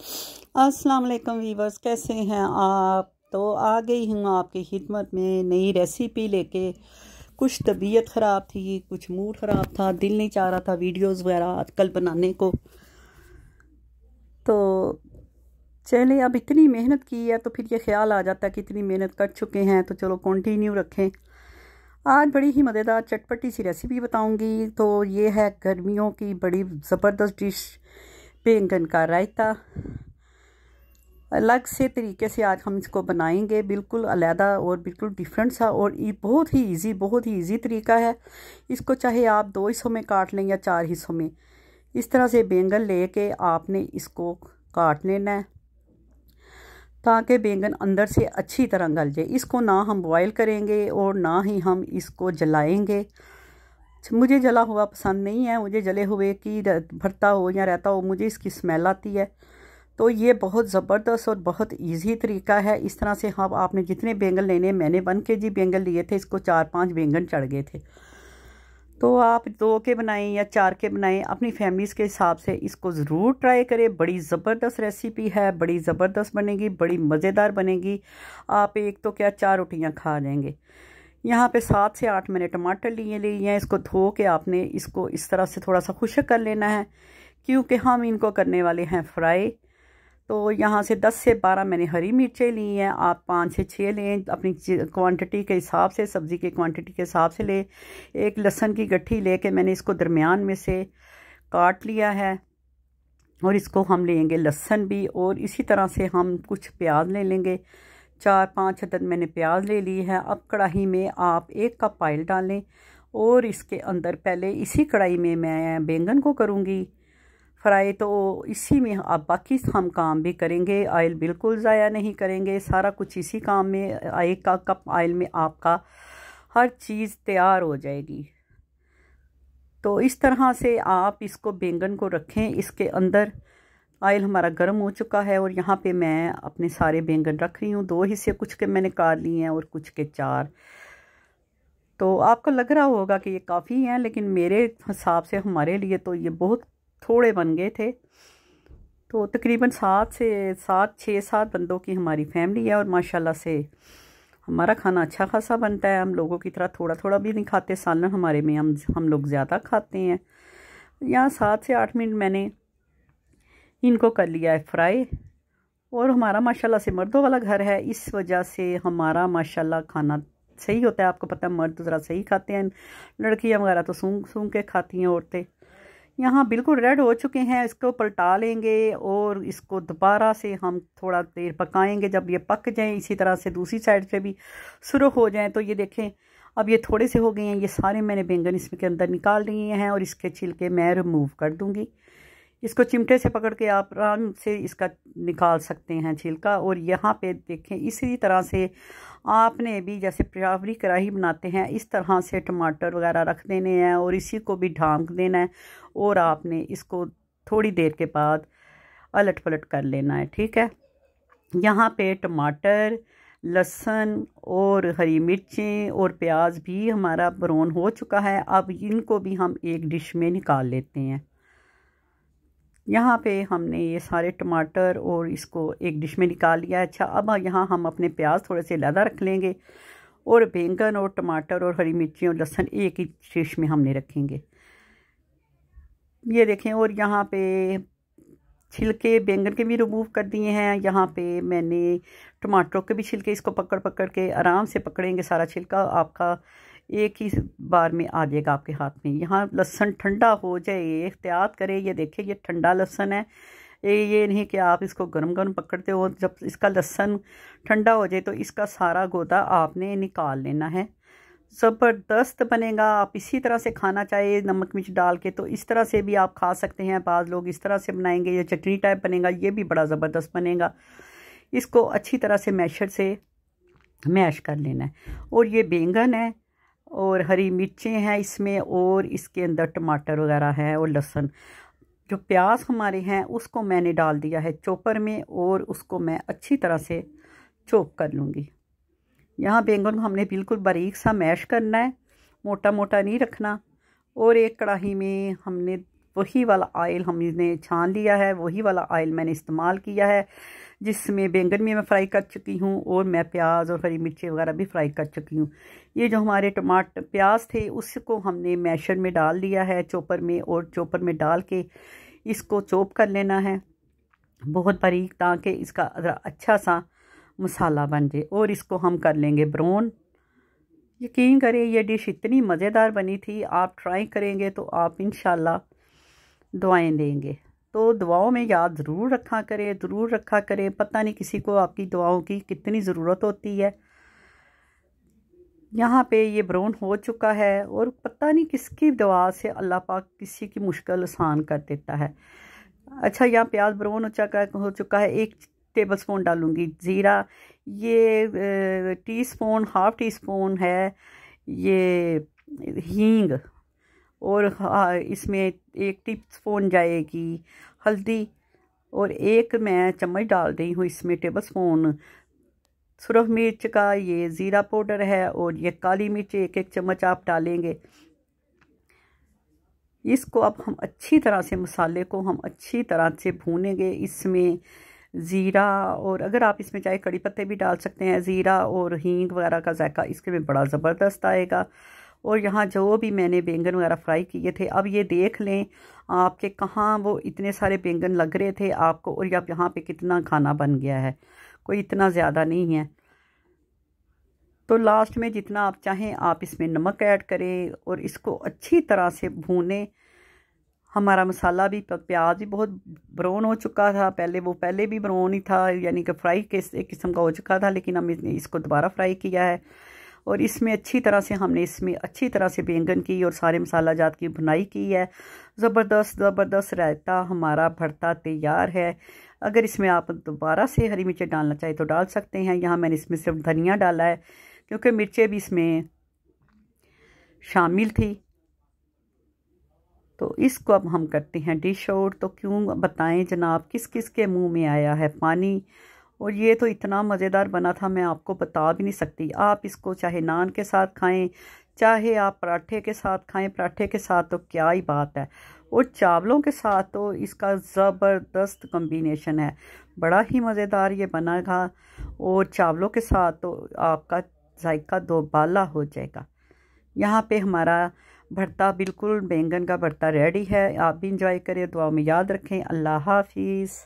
अस्सलाम वालेकुम वीवर्स कैसे हैं आप तो आ गई हूँ आपकी खिदमत में नई रेसिपी लेके कुछ तबीयत ख़राब थी कुछ मूड ख़राब था दिल नहीं चाह रहा था वीडियोस वगैरह आजकल बनाने को तो चले अब इतनी मेहनत की है तो फिर ये ख्याल आ जाता है कि इतनी मेहनत कर चुके हैं तो चलो कंटिन्यू रखें आज बड़ी ही मज़ेदार चटपटी सी रेसिपी बताऊंगी तो ये है गर्मियों की बड़ी ज़बरदस्त डिश बैंगन का रायता अलग से तरीके से आज हम इसको बनाएंगे बिल्कुल अलहदा और बिल्कुल डिफरेंट सा और ये बहुत ही इजी बहुत ही इजी तरीका है इसको चाहे आप दो हिस्सों में काट लें या चार हिस्सों में इस तरह से बैंगन लेके आपने इसको काट लेना है ताकि बैंगन अंदर से अच्छी तरह गल जाए इसको ना हम बॉयल करेंगे और ना ही हम इसको जलाएंगे मुझे जला हुआ पसंद नहीं है मुझे जले हुए की भरता हो या रहता हो मुझे इसकी स्मेल आती है तो ये बहुत ज़बरदस्त और बहुत इजी तरीका है इस तरह से हम आपने जितने बैंगन लेने मैंने वन के जी बैंगन लिए थे इसको चार पांच बैंगन चढ़ गए थे तो आप दो के बनाएं या चार के बनाएं अपनी फैमिलीज़ के हिसाब से इसको ज़रूर ट्राई करें बड़ी ज़बरदस्त रेसिपी है बड़ी ज़बरदस्त बनेगी बड़ी मज़ेदार बनेगी आप एक तो क्या चार रोटियाँ खा लेंगे यहाँ पे सात से आठ मैंने टमाटर लिए लिए हैं इसको धो के आपने इसको इस तरह से थोड़ा सा खुशक कर लेना है क्योंकि हम इनको करने वाले हैं फ्राई तो यहाँ से 10 से 12 मैंने हरी मिर्चें ली हैं आप पाँच से छः लें अपनी क्वांटिटी के हिसाब से सब्ज़ी की क्वांटिटी के हिसाब से लें एक लहसन की गट्ठी ले के मैंने इसको दरमियान में से काट लिया है और इसको हम लेंगे लहसन भी और इसी तरह से हम कुछ प्याज ले लेंगे चार पाँच हद मैंने प्याज ले ली है अब कढ़ाई में आप एक कप ऑयल डालें और इसके अंदर पहले इसी कढ़ाई में मैं बैंगन को करूँगी फ्राई तो इसी में आप बाकी हम काम भी करेंगे आयल बिल्कुल ज़ाया नहीं करेंगे सारा कुछ इसी काम में एक का कप आयल में आपका हर चीज़ तैयार हो जाएगी तो इस तरह से आप इसको बैंगन को रखें इसके अंदर आयल हमारा गर्म हो चुका है और यहाँ पे मैं अपने सारे बैंगन रख रही हूँ दो हिस्से कुछ के मैंने काट लिए हैं और कुछ के चार तो आपको लग रहा होगा कि ये काफ़ी हैं लेकिन मेरे हिसाब से हमारे लिए तो ये बहुत थोड़े बन गए थे तो तकरीबन सात से सात छः सात बंदों की हमारी फैमिली है और माशाल्लाह से हमारा खाना अच्छा खासा बनता है हम लोगों की तरह थोड़ा थोड़ा भी नहीं खाते सालन हमारे में हम हम लोग ज़्यादा खाते हैं यहाँ सात से आठ मिनट मैंने इनको कर लिया है फ्राई और हमारा माशाल्लाह से मर्दों वाला घर है इस वजह से हमारा माशाला खाना सही होता है आपको पता है मर्द ज़रा सही खाते हैं लड़कियाँ वगैरह तो सूंघ सूंघ के खाती हैं औरतें यहाँ बिल्कुल रेड हो चुके हैं इसको पलटा लेंगे और इसको दोबारा से हम थोड़ा देर पकाएंगे जब ये पक जाएं इसी तरह से दूसरी साइड से भी सुरख हो जाएं तो ये देखें अब ये थोड़े से हो गए हैं ये सारे मैंने बैंगन इसमें के अंदर निकाल लिए हैं और इसके छिलके मैं रिमूव कर दूँगी इसको चिमटे से पकड़ के आप आराम से इसका निकाल सकते हैं छिलका और यहाँ पर देखें इसी तरह से आपने भी जैसे प्यावरी कढ़ाई बनाते हैं इस तरह से टमाटर वगैरह रख देने हैं और इसी को भी ढांक देना है और आपने इसको थोड़ी देर के बाद अलट पलट कर लेना है ठीक है यहाँ पे टमाटर लहसुन और हरी मिर्चें और प्याज भी हमारा ब्राउन हो चुका है अब इनको भी हम एक डिश में निकाल लेते हैं यहाँ पे हमने ये सारे टमाटर और इसको एक डिश में निकाल लिया अच्छा अब यहाँ हम अपने प्याज थोड़े से लदा रख लेंगे और बैंगन और टमाटर और हरी मिर्ची और लहसुन एक ही डिश में हमने रखेंगे ये देखें और यहाँ पे छिलके बैंगन के भी रिमूव कर दिए हैं यहाँ पे मैंने टमाटरों के भी छिलके इसको पकड़ पकड़ के आराम से पकड़ेंगे सारा छिलका आपका एक ही बार में आ जाएगा आपके हाथ में यहाँ लहसन ठंडा हो जाए एहतियात करें ये देखें ये ठंडा लहसन है ये ये नहीं कि आप इसको गर्म गर्म पकड़ते हो जब इसका लहसन ठंडा हो जाए तो इसका सारा गोदा आपने निकाल लेना है ज़बरदस्त बनेगा आप इसी तरह से खाना चाहिए नमक मिर्च डाल के तो इस तरह से भी आप खा सकते हैं बाद लोग इस तरह से बनाएंगे या चटनी टाइप बनेगा ये भी बड़ा ज़बरदस्त बनेगा इसको अच्छी तरह से मैशर से मैश कर लेना है और ये बैंगन है और हरी मिर्चें हैं इसमें और इसके अंदर टमाटर वगैरह हैं और लहसुन जो प्याज हमारे हैं उसको मैंने डाल दिया है चोपर में और उसको मैं अच्छी तरह से चोप कर लूँगी यहाँ बैंगन को हमने बिल्कुल बारीक सा मैश करना है मोटा मोटा नहीं रखना और एक कढ़ाही में हमने वही वाला आयल हमने छान लिया है वही वाला आयल मैंने इस्तेमाल किया है जिसमें बैंगन भी मैं फ्राई कर चुकी हूँ और मैं प्याज और हरी मिर्ची वगैरह भी फ्राई कर चुकी हूँ ये जो हमारे टमाटर प्याज थे उसको हमने मैशर में डाल दिया है चोपर में और चोपर में डाल के इसको चोप कर लेना है बहुत बारीक ताकि इसका अच्छा सा मसाला बन जाए और इसको हम कर लेंगे ब्राउन यकीन करें यह डिश इतनी मज़ेदार बनी थी आप ट्राई करेंगे तो आप इन दुआएं देंगे तो दुआओं में याद ज़रूर रखा करें ज़रूर रखा करें पता नहीं किसी को आपकी दुआओं की कितनी ज़रूरत होती है यहाँ पे ये ब्राउन हो चुका है और पता नहीं किसकी दुआ से अल्लाह पाक किसी की मुश्किल आसान कर देता है अच्छा यहाँ प्याज ब्राउन हो चुका हो चुका है एक टेबल स्पून डालूँगी ज़ीरा ये teaspoon half teaspoon है ये हींग और इसमें एक टिप स्पून जाएगी हल्दी और एक मैं चम्मच डाल रही हूँ इसमें टेबल स्पून सुरख मिर्च का ये ज़ीरा पाउडर है और ये काली मिर्च एक एक चम्मच आप डालेंगे इसको अब हम अच्छी तरह से मसाले को हम अच्छी तरह से भूनेंगे इसमें ज़ीरा और अगर आप इसमें चाहे कड़ी पत्ते भी डाल सकते हैं ज़ीरा और हींग वगैरह का जायका इसके में बड़ा ज़बरदस्त आएगा और यहाँ जो भी मैंने बैंगन वगैरह फ्राई किए थे अब ये देख लें आपके कहाँ वो इतने सारे बैंगन लग रहे थे आपको और अब यहाँ पे कितना खाना बन गया है कोई इतना ज़्यादा नहीं है तो लास्ट में जितना आप चाहें आप इसमें नमक ऐड करें और इसको अच्छी तरह से भूनें हमारा मसाला भी प्याज भी बहुत ब्राउन हो चुका था पहले वो पहले भी ब्राउन ही था यानी कि फ्राई किस एक किस्म का हो चुका था लेकिन हम इसने इसको दोबारा फ्राई किया है और इसमें अच्छी तरह से हमने इसमें अच्छी तरह से बैंगन की और सारे मसाला जात की भुनाई की है ज़बरदस्त ज़बरदस्त रायता हमारा भरता तैयार है अगर इसमें आप दोबारा से हरी मिर्चें डालना चाहें तो डाल सकते हैं यहाँ मैंने इसमें सिर्फ धनिया डाला है क्योंकि मिर्चें भी इसमें शामिल थी तो इसको अब हम करते हैं डिश और तो क्यों बताएं जनाब किस किस के मुंह में आया है पानी और ये तो इतना मज़ेदार बना था मैं आपको बता भी नहीं सकती आप इसको चाहे नान के साथ खाएं चाहे आप पराठे के साथ खाएं पराठे के साथ तो क्या ही बात है और चावलों के साथ तो इसका ज़बरदस्त कम्बिनेशन है बड़ा ही मज़ेदार ये बना था और चावलों के साथ तो आपका जायका दोबाला हो जाएगा यहाँ पे हमारा भरता बिल्कुल बैंगन का भरता रेडी है आप भी इंजॉय करें दुआ में याद रखें अल्लाह हाफिज़